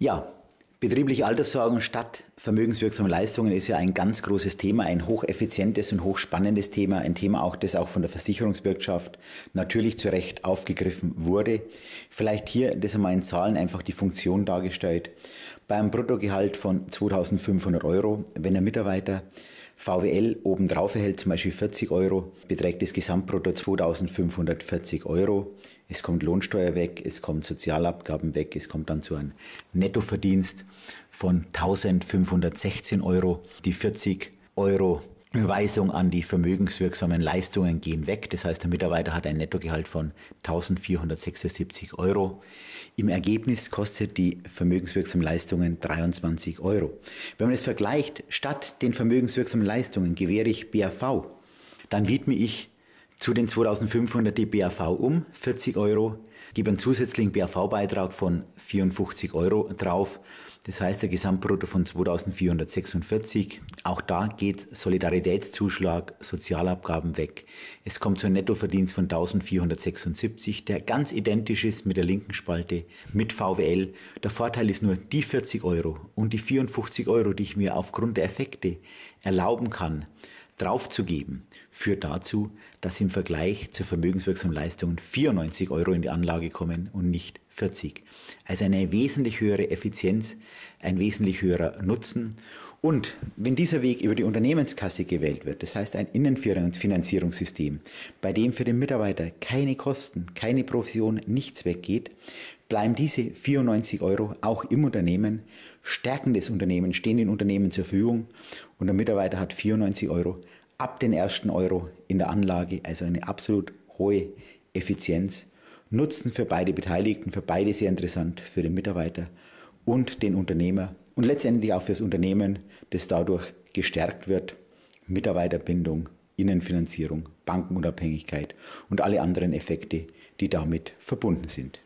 Ja, betriebliche Alterssorgen statt vermögenswirksame Leistungen ist ja ein ganz großes Thema, ein hocheffizientes und hochspannendes Thema, ein Thema auch, das auch von der Versicherungswirtschaft natürlich zu Recht aufgegriffen wurde. Vielleicht hier das einmal in Zahlen einfach die Funktion dargestellt. Bei einem Bruttogehalt von 2500 Euro, wenn der Mitarbeiter VWL obendrauf erhält zum Beispiel 40 Euro, beträgt das Gesamtbrutto 2540 Euro. Es kommt Lohnsteuer weg, es kommt Sozialabgaben weg, es kommt dann zu einem Nettoverdienst von 1516 Euro. Die 40 Euro Überweisung an die vermögenswirksamen Leistungen gehen weg. Das heißt, der Mitarbeiter hat ein Nettogehalt von 1476 Euro. Im Ergebnis kostet die vermögenswirksamen Leistungen 23 Euro. Wenn man es vergleicht, statt den vermögenswirksamen Leistungen gewähre ich BAV, dann widme ich zu den 2500 die BAV um, 40 Euro, gebe einen zusätzlichen BAV-Beitrag von 54 Euro drauf. Das heißt, der Gesamtbrutto von 2446. Auch da geht Solidaritätszuschlag, Sozialabgaben weg. Es kommt zu einem Nettoverdienst von 1476, der ganz identisch ist mit der linken Spalte, mit VWL. Der Vorteil ist nur die 40 Euro und die 54 Euro, die ich mir aufgrund der Effekte erlauben kann draufzugeben, führt dazu, dass im Vergleich zur vermögenswirksamen Leistung 94 Euro in die Anlage kommen und nicht 40. Also eine wesentlich höhere Effizienz, ein wesentlich höherer Nutzen und wenn dieser Weg über die Unternehmenskasse gewählt wird, das heißt ein Innenfinanzierungssystem, bei dem für den Mitarbeiter keine Kosten, keine Provision, nichts weggeht, bleiben diese 94 Euro auch im Unternehmen, stärken das Unternehmen, stehen den Unternehmen zur Verfügung und der Mitarbeiter hat 94 Euro ab den ersten Euro in der Anlage, also eine absolut hohe Effizienz. Nutzen für beide Beteiligten, für beide sehr interessant, für den Mitarbeiter und den Unternehmer und letztendlich auch fürs Unternehmen, das dadurch gestärkt wird. Mitarbeiterbindung, Innenfinanzierung, Bankenunabhängigkeit und alle anderen Effekte, die damit verbunden sind.